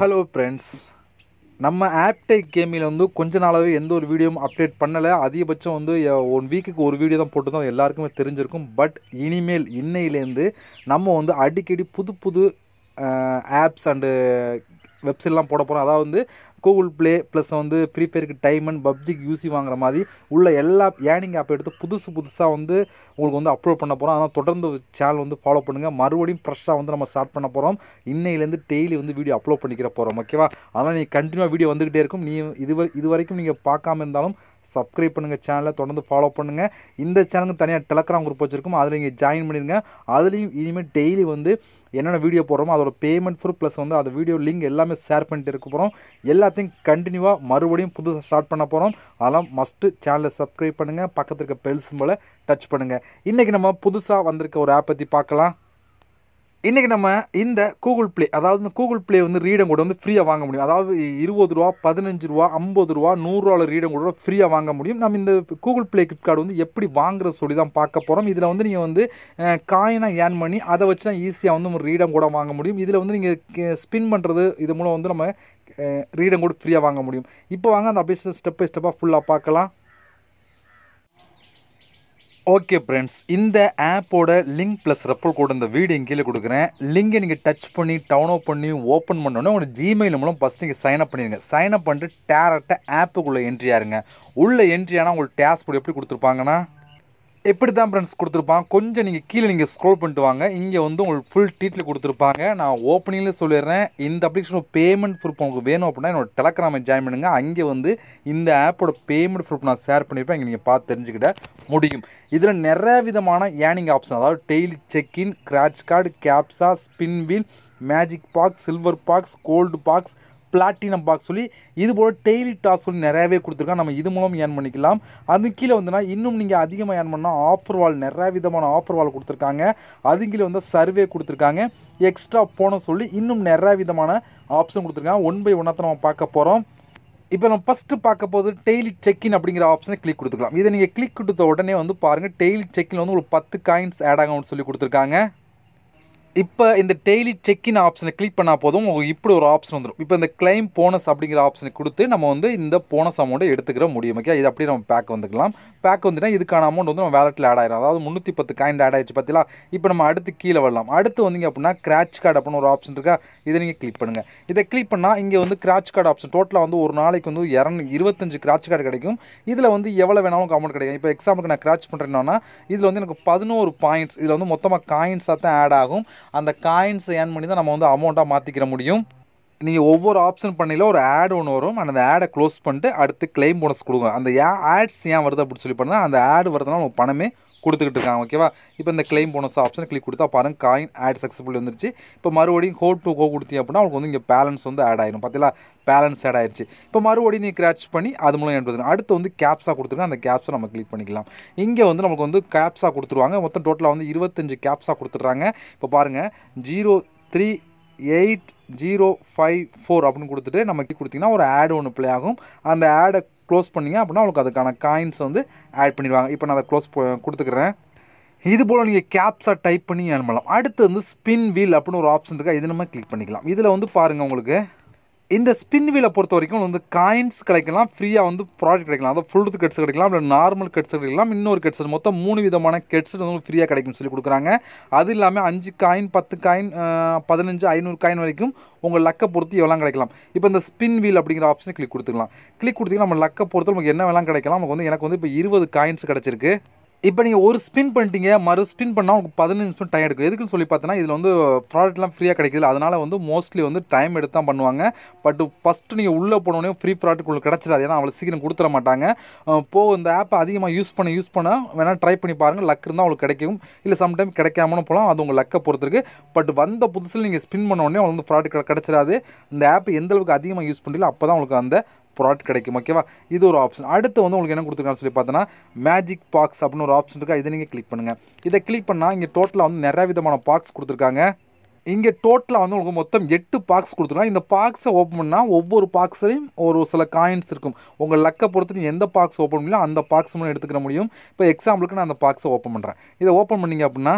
hello friends நம்ம ஆப்டேக் கேமில் வந்து கொஞ்ச நாளாகவே எந்த ஒரு வீடியோவும் அப்டேட் பண்ணலை அதிகபட்சம் வந்து ஒன் வீக்குக்கு ஒரு வீடியோ தான் போட்டு தான் எல்லாருக்குமே தெரிஞ்சிருக்கும் பட் இனிமேல் இன்னையிலேருந்து நம்ம வந்து அடிக்கடி புது புது ஆப்ஸ் அண்டு வெப்சைட்லாம் போட போகிறோம் அதாவது வந்து கூகுள் ப்ளே ப்ளஸ் வந்து ஃப்ரீ ஃபயருக்கு டைம் அண்ட் பப்ஜிக்கு யூசி வாங்குற மாதிரி உள்ள எல்லா ஏர்னிங் ஆப் எடுத்து புதுசு புதுசாக வந்து உங்களுக்கு வந்து அப்லோட் பண்ண போகிறோம் அதனால் தொடர்ந்து சேனல் வந்து ஃபாலோ பண்ணுங்கள் மறுபடியும் ஃப்ரெஷ்ஷாக வந்து நம்ம ஸ்டார்ட் பண்ண போகிறோம் இன்னையிலேருந்து டெய்லி வந்து வீடியோ அப்லோட் பண்ணிக்கிற போகிறோம் ஓகேவா அதனால் நீங்கள் கண்டினியூவாக வீடியோ வந்துக்கிட்டே இருக்கும் நீ இது இது வரைக்கும் நீங்கள் பார்க்காம இருந்தாலும் சப்ஸ்கிரைப் பண்ணுங்கள் சேனலை தொடர்ந்து ஃபாலோ பண்ணுங்கள் இந்த சேனலுக்கு தனியாக டெலக்ராம் குரூப் வச்சுருக்கோம் அதில் நீங்கள் ஜாயின் பண்ணிடுங்க அதுலேயும் இனிமேல் டெய்லி வந்து என்னென்ன வீடியோ போடுறோமோ அதோட பேமெண்ட் ஃபுல் ப்ளஸ் வந்து அந்த வீடியோ லிங்க் எல்லாமே ஷேர் பண்ணிட்டு இருக்க போகிறோம் எல்லாத்தையும் கண்டினியூவாக மறுபடியும் புதுசாக ஸ்டார்ட் பண்ண போகிறோம் அதெல்லாம் மஸ்ட்டு சேனலை சப்ஸ்கிரைப் பண்ணுங்கள் பக்கத்தில் இருக்க பெல்ஸ் போல் டச் பண்ணுங்கள் இன்றைக்கி நம்ம புதுசாக வந்திருக்க ஒரு ஆப் பற்றி பார்க்கலாம் இன்றைக்கி நம்ம இந்த கூகுள் ப்ளே அதாவது இந்த கூகுள் ப்ளே வந்து ரீடம் கூட வந்து ஃப்ரீயாக வாங்க முடியும் அதாவது இருபது ரூபா பதினஞ்சு ரூபா ஐம்பது ரூபா நூறுரூவாவில் ரீடம் கூட ஃப்ரீயாக வாங்க முடியும் நம்ம இந்த கூகுள் ப்ளே கிரெடிட் வந்து எப்படி வாங்குற சொல்லி தான் பார்க்க போகிறோம் இதில் வந்து நீங்கள் வந்து காயினாக ஏர்ன் பண்ணி அதை வச்சு தான் ஈஸியாக வந்து நம்ம ரீடம் கூட வாங்க முடியும் இதில் வந்து நீங்கள் ஸ்பின் பண்ணுறது இது மூலம் வந்து நம்ம ரீடம் கூட ஃப்ரீயாக வாங்க முடியும் இப்போ வாங்க அந்த அப்படியே ஸ்டெப் பை ஸ்டெப்பாக ஃபுல்லாக பார்க்கலாம் ஓகே ஃப்ரெண்ட்ஸ் இந்த ஆப்போட லிங்க் ப்ளஸ் ரெஃபர் கோட் இந்த வீடியோ கீழே கொடுக்குறேன் லிங்கை நீங்கள் டச் பண்ணி டவுன் அப் பண்ணி ஓப்பன் பண்ணோன்னே உங்களுக்கு ஜிமெயில் மூலம் ஃபஸ்ட் நீங்கள் சைன் அப் பண்ணிடுங்க சைன் அப் பண்ணிட்டு டேரக்டாக ஆப்புக்குள்ளே என்ட்ரி ஆயிருங்க உள்ளே என்ட்ரி ஆனால் உங்களுக்கு டேஷ்போர்ட் எப்படி கொடுத்துருப்பாங்கன்னா எப்படி தான் ஃப்ரெண்ட்ஸ் கொடுத்துருப்பான் கொஞ்சம் நீங்கள் கீழே நீங்கள் ஸ்க்ரோல் பண்ணிட்டு வாங்க இங்கே வந்து உங்களுக்கு ஃபுல் டீட்டில் கொடுத்துருப்பாங்க நான் ஓப்பனிங்கில் சொல்லிடுறேன் இந்த அப்ளிகேஷன் பேமெண்ட் ப்ரூஃப் உங்களுக்கு வேணும் அப்படின்னா என்னோட டெலகிராமை ஜாயின் பண்ணுங்கள் அங்கே வந்து இந்த ஆப்போட பேமெண்ட் ப்ரூஃப் நான் ஷேர் பண்ணியிருப்பேன் இங்கே நீங்கள் பார்த்து தெரிஞ்சுக்கிட்ட முடியும் இதில் நிறைய விதமான ஏனிங் ஆப்ஷன் அதாவது daily check in scratch card captcha spin wheel magic box silver box gold box platinum box சொல்லி இது போல் டெய்லி டாஸ் சொல்லி நிறையவே கொடுத்துருக்காங்க நம்ம இது மூலம் ஏர்ன் பண்ணிக்கலாம் அது கீழே வந்துன்னா இன்னும் நீங்கள் அதிகமாக ஏர்ன் பண்ணால் ஆஃபர் வால் நிறைய விதமான ஆஃபர் வால் கொடுத்துருக்காங்க அது கீழே வந்து சர்வே கொடுத்துருக்காங்க எக்ஸ்ட்ரா போனோம் சொல்லி இன்னும் நிறைய விதமான ஆப்ஷன் கொடுத்துருக்காங்க ஒன் பை ஒன்னாக நம்ம பார்க்க போகிறோம் இப்போ நம்ம ஃபஸ்ட்டு பார்க்க போது டெய்லி செக்இன் அப்படிங்கிற ஆப்ஷனை கிளிக் கொடுத்துக்கலாம் இதை நீங்கள் கிளிக் கொடுத்த உடனே வந்து பாருங்கள் டெய்லி செக்கின் வந்து உங்களுக்கு பத்து காயின்ஸ் ஆட் ஆகும்னு சொல்லி கொடுத்துருக்காங்க இப்போ இந்த டெய்லி செக்இன் ஆப்ஷனை கிளிக் பண்ணால் போதும் உங்களுக்கு இப்படி ஒரு ஆப்ஷன் வந்துடும் இப்போ இந்த கிளைம் போனஸ் அப்படிங்கிற ஆப்ஷனை கொடுத்து நம்ம வந்து இந்த போனஸ் அமௌண்ட்டை எடுத்துக்கிற முடியும் ஓகே இது அப்படியே நம்ம பேக் வந்துக்கலாம் பேக் வந்துன்னா இதுக்கான அமௌண்ட் வந்து நம்ம வேலட்டில் ஆட் ஆயிரும் அதாவது முந்நூற்றி பத்து காயின் ஆட் ஆயிடுச்சு பார்த்தீங்களா இப்போ நம்ம அடுத்து கீழே வரலாம் அடுத்து வந்தீங்க அப்படின்னா கிராச் கார்டு அப்படின்னு ஒரு ஆப்ஷன் இருக்கா இதை நீங்கள் கிளிக் பண்ணுங்கள் இதை கிளிக் பண்ணால் இங்கே வந்து கிராச் கார்டு ஆப்ஷன் டோட்டலாக வந்து ஒரு நாளைக்கு வந்து இரநூ இருபத்தஞ்சு கிராச் கார்டு கிடைக்கும் இதில் வந்து எவ்வளோ வேணாலும் அமௌண்ட் கிடைக்கும் இப்போ எக்ஸாம்பிளுக்கு நான் கிராச் பண்ணுறேன்னா இதில் வந்து எனக்கு பதினோரு பாயிண்ட்ஸ் இதில் வந்து மொத்தமாக காயின்ஸாக தான் ஆட் ஆகும் அந்த காயின்ஸ் ஏர்ன் பண்ணி தான் நம்ம வந்து அமௌண்ட்டாக மாற்றிக்கிற முடியும் நீங்கள் ஒவ்வொரு ஆப்ஷன் பண்ணியில் ஒரு ஆட் ஒன்று வரும் அந்த ஆடை க்ளோஸ் பண்ணிட்டு அடுத்து கிளைம் போனஸ் கொடுங்க அந்த ஆட்ஸ் ஏன் வருது அப்படின்னு சொல்லி பண்ணால் அந்த ஆடு வரதுனால உங்கள் பணமே கொடுத்துக்கிட்டு இருக்காங்க ஓகேவா இப்போ இந்த கிளைம் போனஸ் ஆப்ஷன் கிளிக் கொடுத்தா பாருங்க காயின் ஆட் சக்ஸஸ்ஃபுல் வந்துருச்சு இப்போ மறுபடியும் கோ டூ கோ கொடுத்தீங்க அப்படின்னா அவங்களுக்கு வந்து இங்கே பேலன்ஸ் வந்து ஆட் ஆயிடும் பார்த்தீங்களா பேலன்ஸ் ஆட் ஆயிடுச்சு இப்போ மறுபடியும் நீ கிராச் பண்ணி அது மூலம் எடுத்து அடுத்து வந்து கேப்ஸாக கொடுத்துருங்க அந்த கேப்ஸை நம்ம கிளிக் பண்ணிக்கலாம் இங்கே வந்து நமக்கு வந்து கேப்ஸாக கொடுத்துருவாங்க மொத்தம் டோட்டலாக வந்து இருபத்தஞ்சு கேப்ஸாக கொடுத்துட்றாங்க இப்போ பாருங்கள் zero three eight zero five four அப்படின்னு கொடுத்துட்டு நமக்கு கொடுத்தீங்கன்னா ஒரு ஆடு ஒன்று ப்ளே ஆகும் அந்த ஆடை க்ளோஸ் பண்ணிங்க அப்படின்னா உங்களுக்கு அதுக்கான காயின்ஸ் வந்து ஆட் பண்ணிடுவாங்க இப்போ நான் அதை க்ளோஸ் கொடுத்துக்கிறேன் இது போல் நீங்கள் கேப்ஸாக டைப் பண்ணி அனுப்பலாம் அடுத்து வந்து ஸ்பின் வீல் அப்படின்னு ஒரு ஆப்ஷன் இருக்குது இது நம்ம கிளிக் பண்ணிக்கலாம் இதில் வந்து பாருங்கள் உங்களுக்கு இந்த ஸ்பின் வீலை பொறுத்த வரைக்கும் வந்து காயின்ஸ் கிடைக்கலாம் ஃப்ரீயாக வந்து ப்ராடக்ட் கிடைக்கலாம் அதாவது ஃபுல்டு கட்ஸ் கிடைக்கலாம் இல்லை நார்மல் கெட்ஸ் கிடைக்கலாம் இன்னொரு கெட்ஸ் மொத்தம் மூணு விதமான கெட்ஸ் வந்து ஃப்ரீயாக கிடைக்கும் சொல்லி கொடுக்குறாங்க அது இல்லாமல் அஞ்சு காயின் பத்து காயின் பதினஞ்சு ஐநூறு காயின் வரைக்கும் உங்கள் லக்கை பொறுத்து எவ்வளோ கிடைக்கலாம் இப்போ இந்த ஸ்பின் வீல் அப்படிங்கிற ஆப்ஷன் கிளிக் கொடுத்துக்கலாம் கிளிக் கொடுத்தீங்கன்னா நம்ம லக்கை பொறுத்து நமக்கு என்ன வேலாம் கிடைக்கலாம் நமக்கு வந்து எனக்கு வந்து இப்போ இருபது காயின்ஸ் கிடச்சிருக்கு இப்போ நீங்கள் ஒரு ஸ்பின் பண்ணிட்டீங்க மறு ஸ்பின் பண்ணால் உங்களுக்கு பதினஞ்சு நிமிஷம் டைம் எடுக்கும் எதுக்குன்னு சொல்லி பார்த்தோன்னா இதில் வந்து ப்ராடக்ட்லாம் ஃப்ரீயாக கிடைக்குது அதனால் வந்து மோஸ்ட்லி வந்து டைம் எடுத்து தான் பண்ணுவாங்க பட் ஃபஸ்ட்டு நீங்கள் உள்ளே போனோடனே ஃப்ரீ ப்ராடக்ட் உங்களுக்கு கிடச்சிடாது ஏன்னா அவ்வளோ சீக்கிரம் கொடுத்துட மாட்டாங்க போ இந்த ஆப்பை அதிகமாக யூஸ் பண்ண யூஸ் பண்ண வேணால் ட்ரை பண்ணி பாருங்கள் லக் இருந்தால் உங்களுக்கு கிடைக்கும் இல்லை சம்டைம் கிடைக்காமனு போகலாம் அது உங்கள் லக்கை பொறுத்திருக்கு பட் வந்த புதுசில் நீங்கள் ஸ்பின் பண்ண உடனே வந்து ப்ராடக்ட் கிடச்சிடாது இந்த ஆப் எந்த அளவுக்கு அதிகமாக யூஸ் பண்ணுறீங்களோ அப்போ தான் உங்களுக்கு அந்த ப்ராடக்ட் கிடைக்கும் ஓகேவா இது ஒரு ஆப்ஷன் அடுத்து வந்து உங்களுக்கு என்ன கொடுத்துருக்காங்கன்னு சொல்லி பார்த்தோன்னா மேஜிக் பாக்ஸ் அப்படின்னு ஒரு ஆப்ஷன் இருக்கா இதை நீங்கள் கிளிக் பண்ணுங்கள் இதை கிளிக் பண்ணால் இங்கே டோட்டலாக வந்து நிறைய விதமான பாக்ஸ் கொடுத்துருக்காங்க இங்கே டோட்டலாக வந்து உங்களுக்கு மொத்தம் எட்டு பாக்ஸ் கொடுத்துருக்காங்க இந்த பாக்ஸை ஓப்பன் பண்ணால் ஒவ்வொரு பாக்ஸ்லையும் ஒரு சில காயின்ஸ் இருக்கும் உங்கள் லக்கை பொறுத்து எந்த பாக்ஸ் ஓப்பன் பண்ணியோ அந்த பாக்ஸ் மட்டும் எடுத்துக்கிற முடியும் இப்போ எக்ஸாம்பிளுக்கு நான் அந்த பாக்ஸை ஓப்பன் பண்ணுறேன் இதை ஓப்பன் பண்ணிங்க அப்படின்னா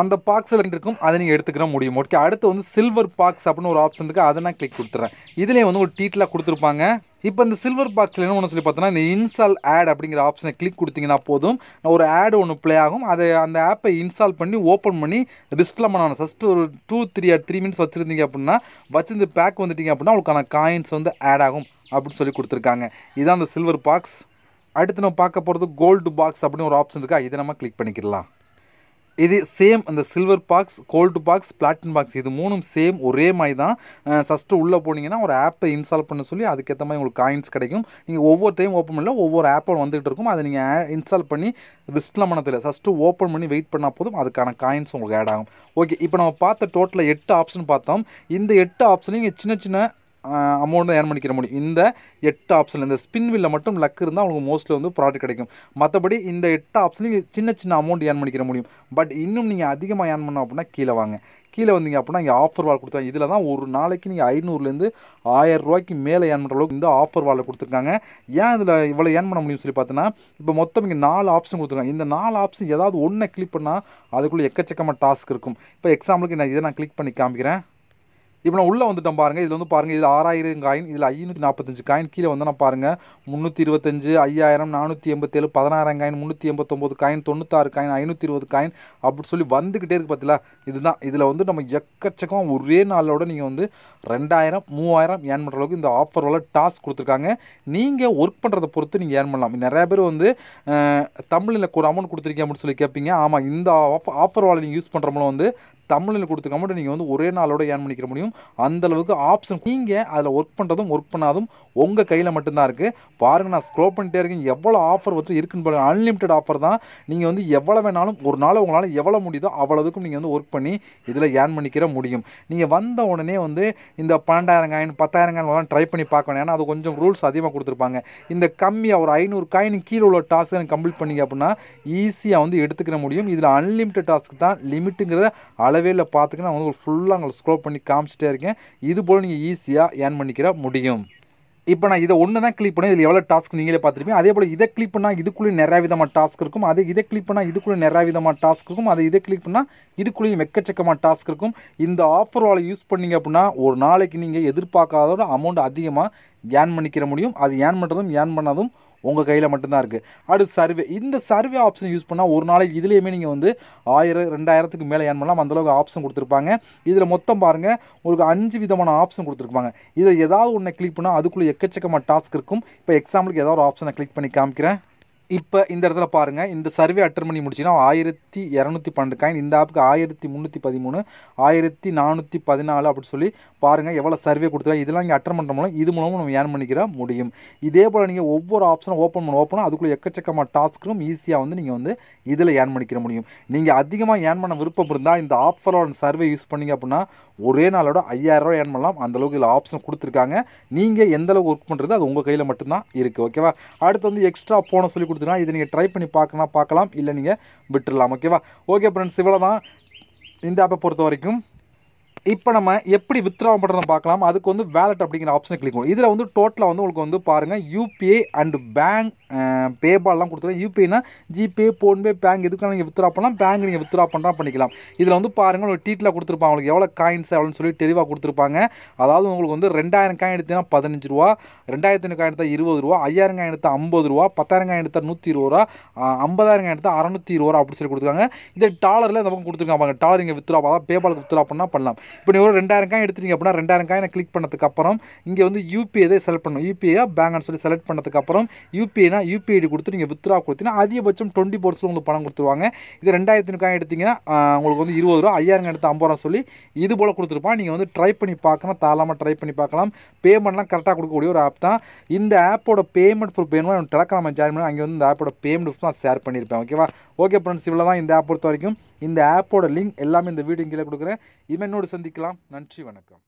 அந்த பாக்ஸில் இருக்கும் அதை நீங்கள் எடுத்துக்கிற முடியும் ஓகே அடுத்து வந்து சில்வர் பாக்ஸ் அப்படின்னு ஒரு ஆப்ஷன் இருக்குது அதை நான் கிளிக் கொடுத்துறேன் இதுலேயே வந்து ஒரு டீட்டெயிலாக கொடுத்துருப்பாங்க இப்போ இந்த சில்வர் பாக்ஸில் என்ன ஒன்று சொல்லி பார்த்தோன்னா இந்த இன்ஸ்டால் ஆட் அப்படிங்கிற ஆப்ஷனை கிளிக் கொடுத்தீங்கன்னா போதும் நான் ஒரு ஆடு ஒன்று ப்ளே ஆகும் அதை அந்த ஆப்பை இன்ஸ்டால் பண்ணி ஓப்பன் பண்ணி ரிஸ்ட்டில் பண்ணணும் ஃபஸ்ட்டு ஒரு two three or three minutes வச்சுருந்தீங்க அப்படின்னா வச்சுருந்து பேக் வந்துட்டீங்க அப்படின்னா அவங்களுக்கான காயின்ஸ் வந்து ஆட் ஆகும் அப்படின்னு சொல்லி கொடுத்துருக்காங்க இதான் அந்த சில்வர் பாக்ஸ் அடுத்து நம்ம பார்க்க போகிறது கோல்டு பாக்ஸ் அப்படின்னு ஒரு ஆப்ஷன் இருக்கா இதை நம்ம கிளிக் பண்ணிக்கிடலாம் இது சேம் அந்த silver box gold box platinum box இது மூணும் சேம் ஒரே மாதிரி தான் ஃபஸ்ட்டு உள்ளே போனீங்கன்னா ஒரு ஆப்பை இன்ஸ்டால் பண்ண சொல்லி அதுக்கேற்ற மாதிரி உங்களுக்கு காயின்ஸ் கிடைக்கும் நீங்கள் ஒவ்வொரு டைம் ஓப்பன் பண்ணல ஒவ்வொரு ஆப்பும் வந்துகிட்டு இருக்கும் அதை நீங்கள் இன்ஸ்டால் பண்ணி ரிஸ்ட்டில் மனத்தில் ஃபஸ்ட்டு ஓப்பன் பண்ணி வெயிட் பண்ணால் போதும் அதுக்கான காயின்ஸ் உங்களுக்கு ஆட் ஆகும் ஓகே இப்போ நம்ம பார்த்த டோட்டலாக எட்டு ஆப்ஷன் பார்த்தோம் இந்த எட்டு ஆப்ஷனையும் சின்ன சின்ன அமௌண்ட்டை ஏர்ன் பண்ணிக்கிற முடியும் இந்த எட்டு ஆப்ஷன் இந்த ஸ்பின் வில்ல மட்டும் லக் இருந்தால் அவங்களுக்கு மோஸ்ட்லி வந்து ப்ராடக்ட் கிடைக்கும் மற்றபடி இந்த எட்டு ஆப்ஷனையும் சின்ன சின்ன அமௌண்ட் ஏர்ன் பண்ணிக்கிற முடியும் பட் இன்னும் நீங்கள் அதிகமாக ஏர்ன் பண்ணோம் அப்படின்னா கீழே வாங்க கீழே வந்தீங்க அப்படின்னா இங்கே ஆஃபர் வால் கொடுத்தாங்க இதில் தான் ஒரு நாளைக்கு நீங்கள் ஐநூறுலேருந்து ஆயிரம் ரூபாய்க்கு மேலே ஏன் பண்ணுற அளவுக்கு இந்த ஆஃபர் வாலை கொடுத்துருக்காங்க ஏன் இதில் இவ்வளோ ஏர்ன் பண்ண முடியும்னு சொல்லி பார்த்தோன்னா இப்போ மொத்தம் இங்கே நாலு ஆப்ஷன் கொடுத்துருக்காங்க இந்த நாலு ஆப்ஷன் ஏதாவது ஒன்றை கிளிக் பண்ணால் அதுக்குள்ளே எக்கச்சக்கமாக டாஸ்க் இருக்கும் இப்போ எக்ஸாம்பிளுக்கு நான் இதை நான் கிளிக் பண்ணி காமிக்கிறேன் இப்போ நான் உள்ளே வந்துட்டேன் பாருங்கள் இதில் வந்து பாருங்கள் இதில் ஆறாயிரம் காயின் இதில் ஐநூற்றி நாற்பத்தஞ்சு காயின் கீழே வந்து நான் பாருங்கள் முந்நூற்றி இருபத்தஞ்சு ஐயாயிரம் நானூற்றி எண்பத்தேழு பதினாறாயிரம் காயின் முந்நூற்றி எண்பத்தொம்போது காயின் தொண்ணூத்தாறு காயின் ஐநூற்றி இருபது காயின் அப்படின்னு சொல்லி வந்துக்கிட்டே இருக்குது பார்த்தீங்களா இதுதான் இதில் வந்து நம்ம எக்கச்சக்கம் ஒரே நாளோட நீங்கள் வந்து ரெண்டாயிரம் மூவாயிரம் ஏன் பண்ணுற அளவுக்கு இந்த ஆஃபரோட டாஸ்க் கொடுத்துருக்காங்க நீங்கள் ஒர்க் பண்ணுறதை பொறுத்து நீங்கள் ஏர்ன் பண்ணலாம் நிறையா பேர் வந்து தமிழில் ஒரு அமௌண்ட் கொடுத்துருக்கீங்க அப்படின்னு சொல்லி கேட்பீங்க ஆமாம் இந்த ஆஃபர் ஆஃபர் வாழை நீங்கள் யூஸ் மூலம் வந்து தமிழில் கொடுத்த மட்டும் நீங்கள் வந்து ஒரே நாளோட ஏர்ன் பண்ணிக்கிற முடியும் அந்தளவுக்கு ஆப்ஷன் நீங்கள் அதில் ஒர்க் பண்ணுறதும் ஒர்க் பண்ணாதும் உங்கள் கையில் மட்டும்தான் இருக்குது பாருங்கள் நான் ஸ்க்ரோ பண்ணிட்டே இருக்கேன் எவ்வளோ ஆஃபர் வந்து இருக்குன்னு பாருங்கள் அன்லிமிட்டட் ஆஃபர் தான் நீங்கள் வந்து எவ்வளோ வேணாலும் ஒரு நாள் உங்களால் எவ்வளோ முடியுதோ அவ்வளோதுக்கும் நீங்கள் வந்து ஒர்க் பண்ணி இதில் ஏர்ன் பண்ணிக்கிற முடியும் நீங்கள் வந்த உடனே வந்து இந்த பன்னெண்டாயிரம் காயின் பத்தாயிரம் காயின் ட்ரை பண்ணி பார்க்கணும் ஏன்னா அது கொஞ்சம் ரூல்ஸ் அதிகமாக கொடுத்துருப்பாங்க இந்த கம்மியாக ஒரு ஐநூறு காயின் கீழே உள்ள டாஸ்க்கு கம்ப்ளீட் பண்ணிங்க அப்படின்னா ஈஸியாக வந்து எடுத்துக்கிற முடியும் இதில் அன்லிமிட்டட் டாஸ்க்கு தான் லிமிட்டுங்கிறத அளவே இல்லை பார்த்துக்கினா உங்களுக்கு ஃபுல்லாக உங்களை ஸ்க்ரோல் பண்ணி காமிச்சிட்டே இருக்கேன் இது போல் நீங்கள் ஈஸியாக ஏர்ன் பண்ணிக்கிற முடியும் இப்போ நான் இதை ஒன்று தான் கிளிக் பண்ணேன் இதில் எவ்வளோ டாஸ்க் நீங்களே பார்த்துருப்பீங்க அதே போல் இதை கிளிக் பண்ணால் இதுக்குள்ளேயும் நிறையா விதமாக டாஸ்க் இருக்கும் அதே இதை கிளிக் பண்ணால் இதுக்குள்ளே நிறையா விதமாக டாஸ்க் இருக்கும் அதை இதை கிளிக் பண்ணால் இதுக்குள்ளேயும் எக்கச்சக்கமாக டாஸ்க் இருக்கும் இந்த ஆஃபர் வாழை யூஸ் பண்ணிங்க அப்படின்னா ஒரு நாளைக்கு நீங்கள் எதிர்பார்க்காதோட அமௌண்ட் அதிகமாக ஏன் பண்ணிக்கிற முடியும் அது ஏன் பண்ணுறதும் ஏன் பண்ணாதும் உங்கள் கையில் மட்டும்தான் இருக்குது அடுத்து சர்வே இந்த சர்வே ஆப்ஷன் யூஸ் பண்ணால் ஒரு நாளைக்கு இதுலேயுமே நீங்கள் வந்து ஆயிரம் ரெண்டாயிரத்துக்கு மேலே ஏன் பண்ணலாம் அந்தளவுக்கு ஆப்ஷன் கொடுத்துருப்பாங்க இதில் மொத்தம் பாருங்கள் உங்களுக்கு அஞ்சு விதமான ஆப்ஷன் கொடுத்துருப்பாங்க இதில் ஏதாவது ஒன்றை கிளிக் பண்ணால் அதுக்குள்ளே எக்கச்சக்கமாக டாஸ்க் இருக்கும் இப்போ எக்ஸாம்பிளுக்கு ஏதாவது ஒரு ஆப்ஷனை கிளிக் பண்ணி காமிக்கிறேன் இப்போ இந்த இடத்துல பாருங்கள் இந்த சர்வே அட்டன் பண்ணி முடிச்சுன்னா ஆயிரத்தி இரநூத்தி பன்னெண்டு காயின் இந்த ஆப்புக்கு ஆயிரத்தி முந்நூற்றி பதிமூணு ஆயிரத்தி நானூற்றி பதினாலு அப்படின்னு சொல்லி பாருங்கள் எவ்வளோ சர்வே கொடுத்துருக்காங்க இதெல்லாம் இங்கே அட்டன் பண்ணுற மூலம் இது மூலமும் நம்ம ஏர்ன் பண்ணிக்கிற முடியும் இதே போல் நீங்கள் ஒவ்வொரு ஆப்ஷனும் ஓப்பன் பண்ண ஓப்பனும் அதுக்குள்ளே எக்கச்சக்கமாக டாஸ்க்கும் ஈஸியாக வந்து நீங்கள் வந்து இதில் ஏர்ன் பண்ணிக்கிற முடியும் நீங்கள் அதிகமாக ஏன் பண்ண விருப்பம் இருந்தால் இந்த ஆஃபரோட சர்வே யூஸ் பண்ணிங்க அப்படின்னா ஒரே நாளோட ஐயாயிரரூவா ஏர்ன் பண்ணலாம் அந்தளவுக்கு இதில் ஆப்ஷன் கொடுத்துருக்காங்க நீங்கள் எந்தளவுக்கு ஒர்க் பண்ணுறது அது உங்கள் கையில் மட்டும்தான் இருக்குது ஓகேவா அடுத்து வந்து எக்ஸ்ட்ரா போன சொல்லி கொடுத்து பிடிச்சிருந்துச்சுன்னா இதை நீங்கள் ட்ரை பண்ணி பார்க்கலாம் பார்க்கலாம் இல்லை நீங்கள் விட்டுடலாம் ஓகேவா ஓகே ஃப்ரெண்ட்ஸ் இவ்வளோ தான் இந்த ஆப்பை பொறுத்த வரைக்கும் இப்போ நம்ம எப்படி வித்ரா பண்ணுறதை பார்க்கலாம் அதுக்கு வந்து வேலட் அப்படிங்கிற ஆப்ஷன் கிளிக்கும் இதில் வந்து டோட்டலாக வந்து உங்களுக்கு வந்து பாருங்கள் யூபிஐ அண்ட் பேங்க் பேபால்லாம் கொடுத்துருவோம் யூபிஐனா ஜிபே ஃபோன்பே பேங்க் எதுக்கான நீங்கள் வித்ரா பண்ணலாம் பேங்க் நீங்கள் வித்ரா பண்ணுறா பண்ணிக்கலாம் இதில் வந்து பாருங்கள் ஒரு டீட்டில் கொடுத்துருப்பாங்க உங்களுக்கு எவ்வளோ காயின்ஸ் எவ்வளோன்னு சொல்லி தெளிவாக கொடுத்துருப்பாங்க அதாவது உங்களுக்கு வந்து ரெண்டாயிரம் காயின் எடுத்தீங்கன்னா பதினஞ்சு ரூபா ரெண்டாயிரத்தி ஐநூறு காயின் எடுத்தால் இருபது ரூபா ஐயாயிரம் காயின் எடுத்தால் ஐம்பது ரூபா பத்தாயிரம் காயின் எடுத்தால் நூற்றி இருபது ரூபா ஐம்பதாயிரம் காயின் எடுத்தால் அறநூற்றி இருபது ரூபா அப்படி சொல்லி கொடுத்துருக்காங்க இதை டாலரில் இந்த பக்கம் கொடுத்துருக்காங்க டாலர் இங்கே வித்ரா பார்த்தா பேபாலுக்கு வித்ரா பண்ணால் பண்ணலாம் இப்போ நீங்கள் ஒரு ரெண்டாயிரம் காயின் எடுத்துட்டீங்க அப்படின்னா ரெண்டாயிரம் காயினை கிளிக் பண்ணதுக்கப்புறம் இங்கே வந்து யூபிஐ செலக்ட் பண்ணணும் யூபிஐ பேங்க்னு சொல்லி செலக்ட் பண்ணதுக்கப்புறம் யூபிஐனா யூபிஐடி கொடுத்து நீங்கள் வித்ரா கொடுத்தீங்கன்னா அதிகபட்சம் டுவெண்ட்டி பர்சன்ட் உங்களுக்கு பணம் கொடுத்துருவாங்க இது ரெண்டாயிரத்து நூறுக்காக எடுத்திங்கன்னா உங்களுக்கு வந்து இருபது ரூபா ஐயாயிரம் எடுத்து ஐம்பது ரூபா சொல்லி இது போல் கொடுத்துருப்பான் நீங்கள் வந்து ட்ரை பண்ணி பார்க்கலாம் தாராளமாக ட்ரை பண்ணி பார்க்கலாம் பேமெண்ட்லாம் கரெக்டாக கொடுக்கக்கூடிய ஒரு ஆப் தான் இந்த ஆப்போட பேமெண்ட் ப்ரூஃப் வேணும் டெலக்ராம ஜாயின் பண்ணி அங்கே வந்து இந்த ஆப்போட பேமெண்ட் ப்ரூஃப் நான் ஷேர் பண்ணியிருப்பேன் ஓகேவா ஓகே ஃப்ரெண்ட்ஸ் இவ்வளோ தான் இந்த ஆப் பொறுத்த வரைக்கும் இந்த ஆப்போட லிங்க் எல்லாமே இந்த வீடியோ கீழே கொடுக்குறேன் என்னோடு சந்திக்கலாம் நன்றி வணக்கம்